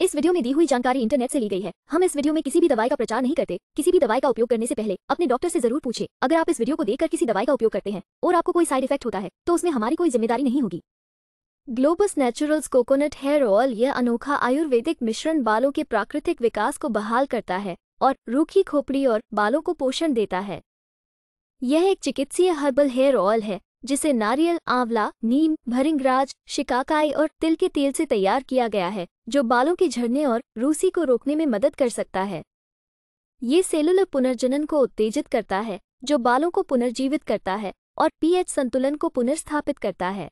इस वीडियो में दी हुई जानकारी इंटरनेट से ली गई है हम इस वीडियो में किसी भी दवाई का प्रचार नहीं करते किसी भी दवाई का उपयोग करने से पहले अपने डॉक्टर से जरूर पूछे अगर आप इस वीडियो को देखकर किसी दवाई का उपयोग करते हैं और आपको कोई साइड इफेक्ट होता है तो उसमें हमारी कोई जिम्मेदारी नहीं होगी Globus Naturals coconut hair oil यह अनोखा आयुर्वेदिक मिश्रण बालों के प्राकृतिक विकास को बहाल करता है और रूखी खोपड़ी और बालों को पोषण देता है यह एक चिकित्सीय हर्बल हेयर ऑयल है जिसे नारियल आंवला नीम भरिंगराज शिकाकाई और तिल के तेल से तैयार किया गया है जो बालों के झड़ने और रूसी को रोकने में मदद कर सकता है ये सेलुलर पुनर्जनन को उत्तेजित करता है जो बालों को पुनर्जीवित करता है और पीएच संतुलन को पुनर्स्थापित करता है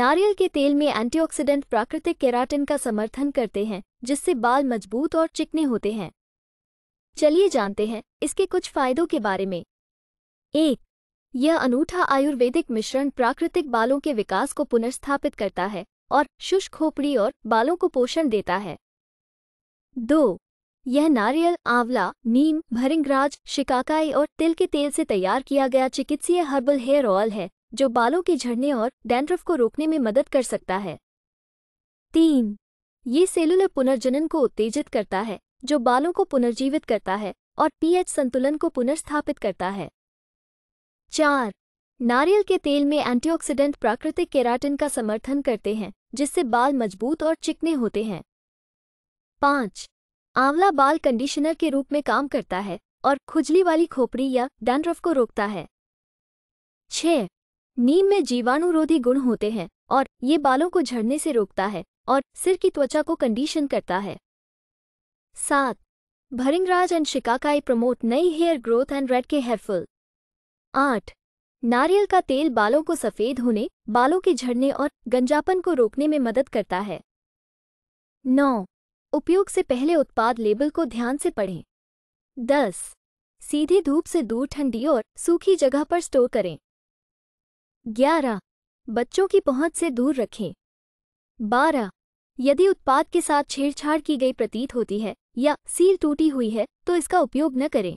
नारियल के तेल में एंटीऑक्सीडेंट प्राकृतिक केराटिन का समर्थन करते हैं जिससे बाल मजबूत और चिकने होते हैं चलिए जानते हैं इसके कुछ फायदों के बारे में एक यह अनूठा आयुर्वेदिक मिश्रण प्राकृतिक बालों के विकास को पुनर्स्थापित करता है और शुष्क खोपड़ी और बालों को पोषण देता है दो यह नारियल आंवला नीम भरिंगराज शिकाकाई और तिल के तेल से तैयार किया गया चिकित्सीय हर्बल हेयर ऑयल है जो बालों के झड़ने और डैंड्रफ को रोकने में मदद कर सकता है तीन ये सेलुलर पुनर्जनन को उत्तेजित करता है जो बालों को पुनर्जीवित करता है और पीएच संतुलन को पुनर्स्थापित करता है चार नारियल के तेल में एंटीऑक्सीडेंट प्राकृतिक केराटिन का समर्थन करते हैं जिससे बाल मजबूत और चिकने होते हैं पाँच आंवला बाल कंडीशनर के रूप में काम करता है और खुजली वाली खोपड़ी या डैंड्रफ को रोकता है छ नीम में जीवाणुरोधी गुण होते हैं और ये बालों को झड़ने से रोकता है और सिर की त्वचा को कंडीशन करता है सात भरिंगराज एंड शिकाकाई प्रमोट नई हेयर ग्रोथ एंड रेड के हेयरफुल आठ नारियल का तेल बालों को सफ़ेद होने बालों के झड़ने और गंजापन को रोकने में मदद करता है नौ उपयोग से पहले उत्पाद लेबल को ध्यान से पढ़ें दस सीधी धूप से दूर ठंडी और सूखी जगह पर स्टोर करें ग्यारह बच्चों की पहुंच से दूर रखें बारह यदि उत्पाद के साथ छेड़छाड़ की गई प्रतीत होती है या सील टूटी हुई है तो इसका उपयोग न करें